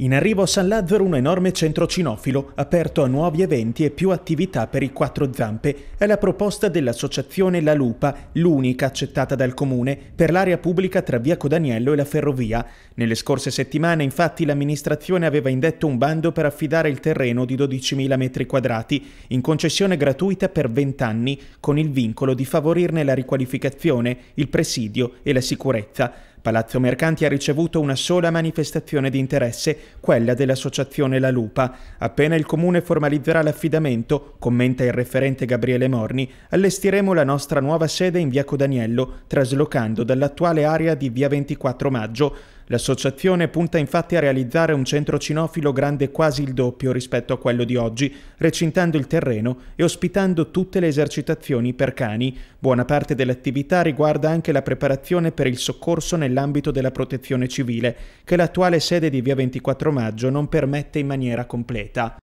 In arrivo a San Lazzaro un enorme centro cinofilo, aperto a nuovi eventi e più attività per i quattro zampe, è la proposta dell'associazione La Lupa, l'unica accettata dal comune, per l'area pubblica tra via Codaniello e la ferrovia. Nelle scorse settimane infatti l'amministrazione aveva indetto un bando per affidare il terreno di 12.000 metri quadrati, in concessione gratuita per 20 anni, con il vincolo di favorirne la riqualificazione, il presidio e la sicurezza. Palazzo Mercanti ha ricevuto una sola manifestazione di interesse, quella dell'associazione La Lupa. Appena il comune formalizzerà l'affidamento, commenta il referente Gabriele Morni, allestiremo la nostra nuova sede in via Codaniello, traslocando dall'attuale area di via 24 maggio L'associazione punta infatti a realizzare un centro cinofilo grande quasi il doppio rispetto a quello di oggi, recintando il terreno e ospitando tutte le esercitazioni per cani. Buona parte dell'attività riguarda anche la preparazione per il soccorso nell'ambito della protezione civile, che l'attuale sede di via 24 maggio non permette in maniera completa.